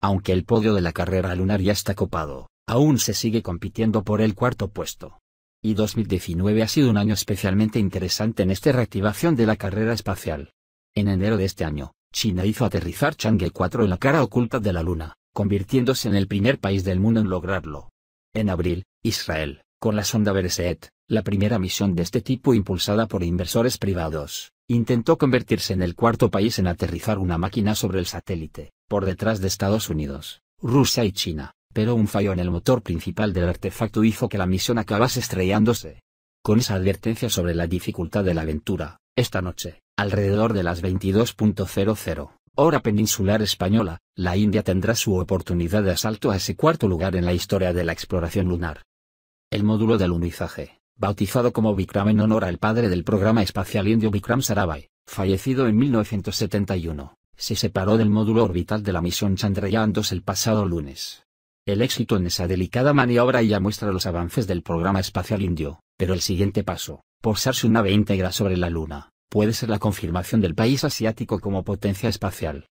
Aunque el podio de la carrera lunar ya está copado, aún se sigue compitiendo por el cuarto puesto. Y 2019 ha sido un año especialmente interesante en esta reactivación de la carrera espacial. En enero de este año, China hizo aterrizar Chang'e 4 en la cara oculta de la Luna, convirtiéndose en el primer país del mundo en lograrlo. En abril, Israel, con la sonda Bereset, la primera misión de este tipo impulsada por inversores privados, intentó convertirse en el cuarto país en aterrizar una máquina sobre el satélite por detrás de Estados Unidos, Rusia y China, pero un fallo en el motor principal del artefacto hizo que la misión acabase estrellándose. Con esa advertencia sobre la dificultad de la aventura, esta noche, alrededor de las 22.00, hora peninsular española, la India tendrá su oportunidad de asalto a ese cuarto lugar en la historia de la exploración lunar. El módulo de unizaje, bautizado como Vikram en honor al padre del programa espacial indio Vikram Sarabhai, fallecido en 1971, se separó del módulo orbital de la misión Chandrayaan-2 el pasado lunes. El éxito en esa delicada maniobra ya muestra los avances del programa espacial indio, pero el siguiente paso, ser su nave íntegra sobre la Luna, puede ser la confirmación del país asiático como potencia espacial.